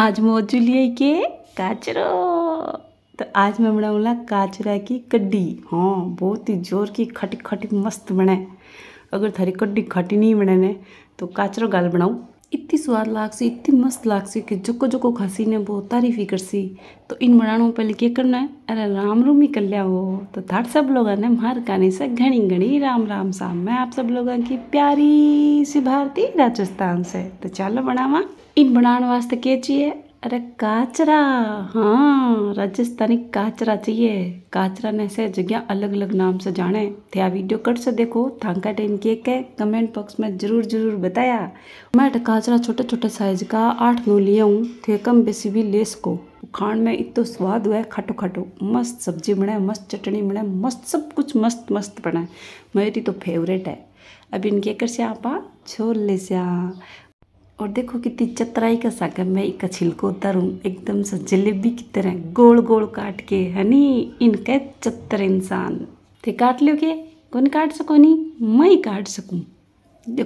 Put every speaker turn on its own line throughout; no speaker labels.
आज मौजू लिए के काचरो तो आज मैं बनाऊँगा काचरा की कड्डी हाँ बहुत ही जोर की खटी खटी मस्त बने अगर थारी कड्डी खटी नहीं बने ने तो काचरो गाल बनाऊँ इतनी स्वाद लागसी इतनी मस्त लागसी कि जोको जोको खासी ने बहुत तारीफ ही करसी तो इन बनाने में पहले क्या करना है अरे राम रूम ही कर लिया वो तो थाट सब लोग ने मार गाने से घनी घनी राम राम साम मैं आप सब लोगों की प्यारी सी भारती राजस्थान से तो चलो बनावा इन बनाने वास्ते के चाहिए अरे काचरा हाँ राजस्थानी काचरा चाहिए काचरा ने से जगह अलग अलग नाम से जाने थे आ वीडियो कट से देखो थांका टाइम केक है कमेंट बॉक्स में जरूर जरूर बताया मैं काचरा छोटे छोटे साइज का आठ नो लिया हूँ थे कम बेसी भी ले सको खाण में इतना स्वाद हुआ है खाटो खाटो मस्त सब्जी बनाए मस्त चटनी बनाए मस्त सब कुछ मस्त मस्त बनाए मेरी तो फेवरेट है अब इनके कर से आप छोले से और देखो कितनी चतराई का सागर मैं एक छिलको उतारूँ एकदम से जलेबी की तरह गोल गोल काट के हनी इनके चतर इंसान थे काट के कौन काट सको नहीं मैं काट सकूँ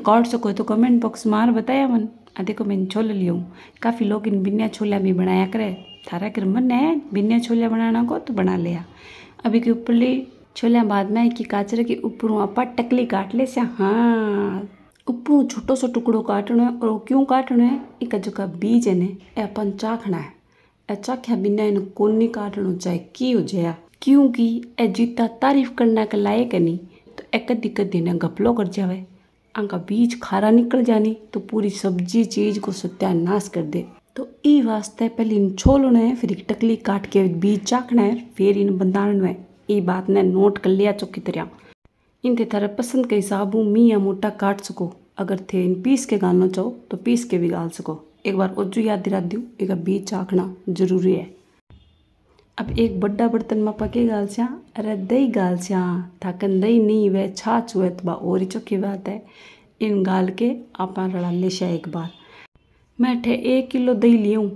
काट सको तो कमेंट बॉक्स मार बताया मन आ देखो मैंने छोले लियो काफ़ी लोग इन बिन्या छोला भी बनाया करे थारा कर मन है बिन्या छोला बनाना को तो बना लिया अभी के ऊपर छोलिया बाद में कि काचरे के ऊपर आप टकली काट ले से हाँ उपरू छोटो सो टुकड़ो काटना है और वो क्यों काटणो है इका जका बीज है ना अपन चाखना है ए चाख्या बिना इन कोनी काटणो चाहे की हो जाए क्योंकि ए जीता तारीफ करना के लायक है नहीं तो ए कदी कदी ने घपलो कर जावे आंका बीज खारा निकल जानी तो पूरी सब्जी चीज को सत्यानाश कर दे तो ई वास्ते पहले इन छोलना है फिर एक टकली काट के बीज चाखना है फिर इन बंधारण है ई बात ने नोट कर लिया चौकी तरह इन थे थारे पसंद के हिसाब हूँ मी या मोटा काट सको अगर थे इन पीस के गालना चाहो तो पीस के भी गाल सको एक बार और जो याद दिला दू एक बीच आखना जरूरी है अब एक बड़ा बर्तन में पके गाल सियाँ अरे दही गाल स्या थाकन दही नहीं वह छाछ हुए तो बा और ही चौकी बात है इन गाल के आप रड़ा ले शाह एक बार मैं ठे एक किलो दही लियूँ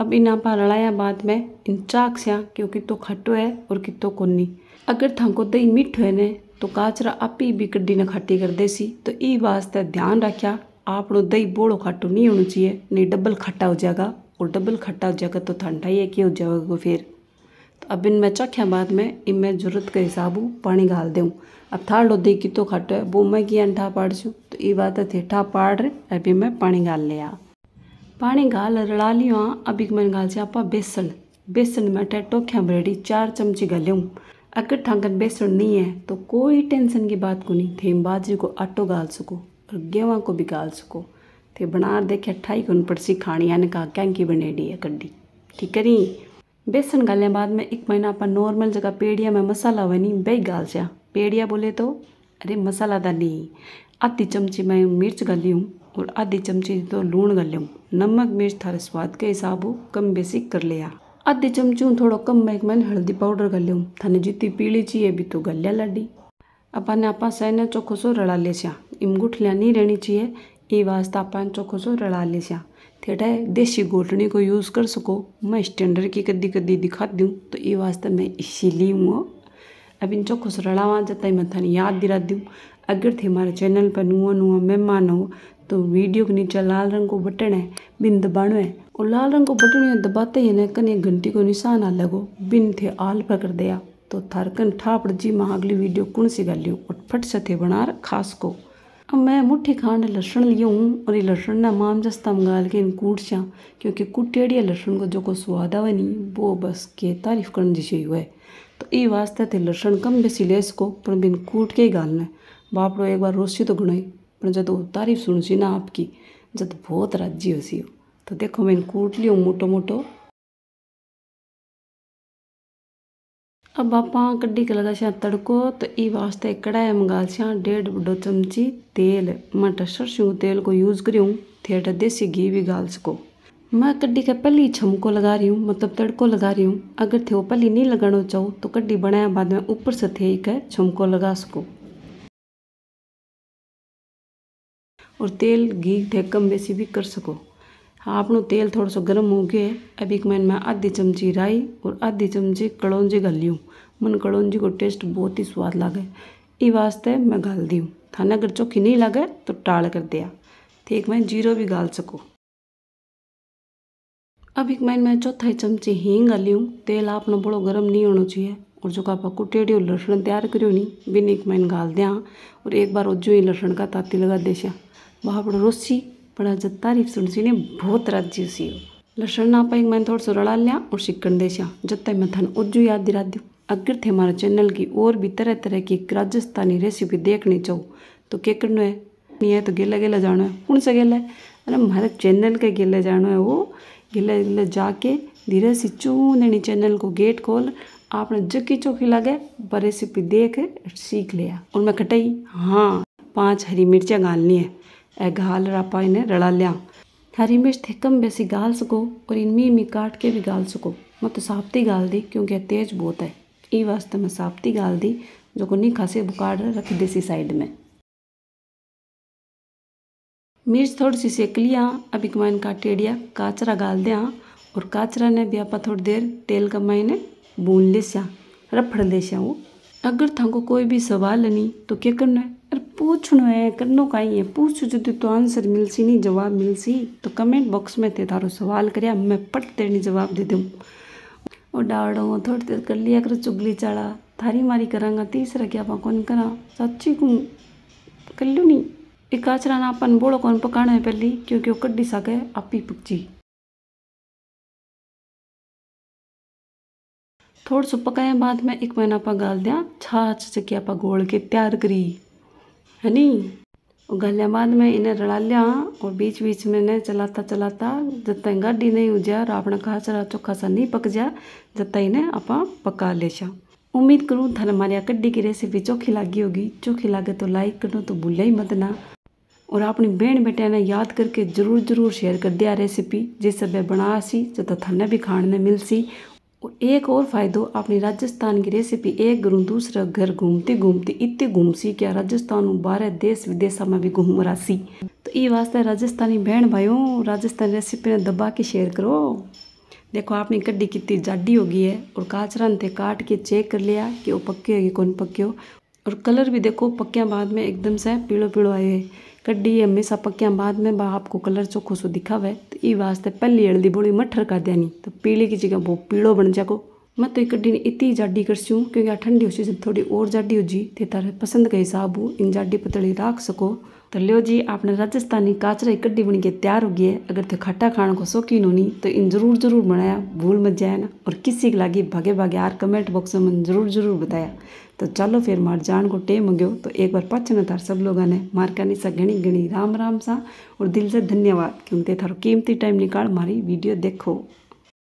अब इन आप रड़ाया बाद में इन चाक सियाँ क्योंकि तो खट्टो है और कितो को नहीं अगर थाको दही मिठो है ने तो તો आप ही भी કઢીને ने કરી करते તો એ વાસ્તે ध्यान રાખ્યા આપણું दही बोलो ખાટું नहीं होना चाहिए नहीं डबल खट्टा हो जाएगा और डबल खट्टा हो जाएगा तो ठंडा ही क्या हो जाएगा फिर तो अब इन मैं चख्या बाद में इन मैं जरूरत के हिसाब पानी घाल दूँ अब थाड़ो दही कितों खाटो है वो मैं कि ठा पाड़ छूँ तो ये बात है ठेठा पाड़ रहे अभी मैं पानी घाल लिया पानी घाल रड़ा लियो अभी मैंने घाल से आप बेसन बेसन में टोखिया भरेड़ी चार चमची घालूँ अगर थांकन बेसण नहीं है तो कोई टेंशन की बात को नहीं थे बाजरे को आटो गाल सको और गेहूँ को भी गाल सको थे बना देखे अट्ठाई को पड़सी खानी यानी कहा कैंकी बनेडी है कड्डी ठीक करी बेसन गालने बाद में एक महीना अपन नॉर्मल जगह पेड़िया में मसाला बनी बही गाल जा पेड़िया बोले तो अरे मसाला नहीं आधी चमची मैं मिर्च गाली हूँ और आधी चमची तो लून गाली हूँ नमक मिर्च थारे स्वाद के हिसाब हो कम बेसिक कर लिया અડધી ચમચી હું થોડો કમ મેઘમાં હળદી પાવડર ઘાલ્યો થાને જીતી પીળી ચીએ બી તો ગલ્યા લાડી આપણને આપણા સાઈને ચોખ્ખોસો રળાલે છે એમ ગુઠલ્યા નહીં રહેણી ચીએ એ વાસ્તે આપણને ચોખ્ખોસો રળાલે છે थेटा देसी गोटनी को यूज़ कर सको मैं स्टैंडर्ड की कदी कदी दिखा दूँ तो ये वास्ते मैं इसीलिए हूँ अब इन चौखस रड़ावा जता मैं थाने याद दिला दूँ अगर थे हमारे चैनल पर नुआ नुआ मेहमान हो तो वीडियो के नीचे लाल रंग को बटन है बिन दबाणो है और लाल रंग को बटन दबाते ही कने घंटी को निशान आ लगो बिन थे आल पर कर दिया तो थारकन ठापड़ जी मां अगली वीडियो कौन सी कर लियो और फट से थे बनार खास को अब मैं मुट्ठी खांड लहसुन लियो हूँ और ये लहसुन ना माम जस्ता मंगाल के इन कूट छा क्योंकि कुटेड़िया लहसुन को जो को स्वाद आवे नहीं वो बस के तारीफ करने ही हुए तो ये वास्ते थे लहसुन कम बेसी ले सको पर बिन कूट के ही गालना बापड़ो एक बार रोसी तो गुणाई પણ तारीफ હું ना आपकी છું ના આપકી जो तो बहुत राज्य हसी तो देखो मैं कूट लियो मोटो मोटो अब आप कड्डी के लगा छा तड़को तो ई वास्ते कढ़ाई मंगा छा हाँ, डेढ़ बड़ो चमची तेल मैं सरसों तेल को यूज़ करी हूँ थे देसी घी भी गाल सको मैं कड्डी का पहले ही छमको लगा रही हूँ मतलब तड़को लगा रही हूँ अगर थे वो पहले नहीं लगाना चाहो तो कड्डी बनाया बाद में ऊपर से थे एक छमको लगा सको और तेल घी થી કમ भी कर सको શકો हाँ तेल थोड़ा सा गर्म हो गया है अभी एक मैंने मैं आधी चमची राई और आधी चमची कलौजी घाली हूँ मन कड़ौजी को टेस्ट बहुत ही स्वाद लगे ये वास्ते मैं घाल दी हूँ थाने अगर चौखी नहीं लगे तो टाल कर दिया ठीक तो मैं जीरो भी गाल सको अब एक मैंने मैं चौथाई चमची हींग घाली हूँ तेल आपने बड़ो गर्म नहीं होना चाहिए और जो आप कुटेड़ी और लसन तैयार करो नहीं बिन एक मैंने घाल दिया और एक बार जो ही लसन का ताती लगा देशा બહાપડો પણ આજે તારીફ સુણસીને लसन ना લસણના मैंने थोड़ा सा रड़ा लिया और दे देशा जब तक मैं थान उज्जू याद दिला दू अगर थे हमारे चैनल की और भी तरह तरह की राजस्थानी रेसिपी देखनी चाहो तो क्या करना है नहीं है तो गेला गेला जाना है कौन सा गेला है अरे हमारे चैनल के गेले जाना है वो गेला गेला जाके धीरे से चूँ देनी चैनल को गेट खोल आपने की चौकी लगे पर रेसिपी देख सीख लिया और मैं कटाई हाँ पाँच हरी मिर्चियाँ गालनी है इन्हें रड़ा लिया हरी मिर्च थिकम बेसी गाल सको और इनमी इमी काट के भी गाल सको मैं तो साबती गाल दी क्योंकि तेज बहुत है ई वास्ते मैं साबती गाल दी जो को नहीं खासी बुकाड़ रख देसी साइड में मिर्च थोड़ी सी सेक लिया अभी कमाइन का टेड़िया काचरा गाल दिया और काचरा ने भी आप थोड़ी देर तेल कमाई ने भून ले रफड़ ले वो अगर था कोई भी सवाल नहीं तो क्या करना है अरे पूछना है करनो ही है पूछ जो तो आंसर मिलसी नहीं जवाब मिलसी तो कमेंट बॉक्स में थे तारो सवाल करया मैं पट तेरनी जवाब दे दूँ और डाड़ो थोड़ी देर कर लिया करो चुगली चाड़ा थारी मारी करांगा तीसरा क्या आप कौन करा सच्ची कू कर लू नहीं एक आचरा ना अपन बोलो कौन पकाना है पहली क्योंकि वो कड्डी है आप ही पकची थोड़ा सो पकाया बाद में एक महीना पा गाल दिया छाछ से आप गोल के तैयार करी है नी और गालिया बाद में इन्हें रला लिया और बीच बीच में इन्हें चलाता चलाता जब तक गाढ़ी नहीं हो और अपना खास रहा चोखा सा नहीं पक जाए जब तक इन्हें आप पका ले उम्मीद करूँ धन हमारी कड्डी की रेसिपी चौखी लागी होगी चौखी लागे तो लाइक करना तो भूलिया ही मत ना और अपनी बहन बेटिया ने याद करके जरूर जरूर शेयर कर दिया रेसिपी जिस वे बना सी जो तो थाने भी खाने मिल सी और एक और फ़ायदो अपनी राजस्थान की रेसिपी एक घरों दूसरा घर घूमते घूमते इतने सी क्या राजस्थान बारह देश विदेशा में भी घूम रहा सी तो ये वास्ते राजस्थानी बहन भाइयों राजस्थानी रेसिपी ने दबा के शेयर करो देखो आपने गड्डी कितनी जाडी हो गई है और काचरा थे काट के चेक कर लिया कि वो पक्के होगी कौन पक्के हो और कलर भी देखो पक्या बाद में एकदम से पीड़ो पीड़ो आए कड्डी है हमेशा पक्या बाद में बा आपको कलर चोखो सो दिखा दिखावे तो ई वास्ते पहली हल्दी बोली मठर का दिया तो पीले की जगह वो पीलो बन जाको मैं तो कड्डी ने इतनी जाडी कर सूँ क्योंकि ठंडी हो सी थोड़ी और जाडी हो जी थे तारे पसंद के हिसाब हूँ इन जाडी पतली राख सको तो लो जी आपने राजस्थानी काचरा कड्डी बन के तैयार हो गई है अगर तो खट्टा खाने को शौकीन होनी तो इन जरूर जरूर बनाया भूल मत जाए ना और किसी के लागे भागे भागे यार कमेंट बॉक्स में जरूर जरूर बताया तो चलो फिर मार जान को टेम हो गयो तो एक बार पाछ न थार सब लोगों ने मार का निशा घनी राम राम सा और दिल से धन्यवाद क्योंकि थारो कीमती टाइम निकाल मारी वीडियो देखो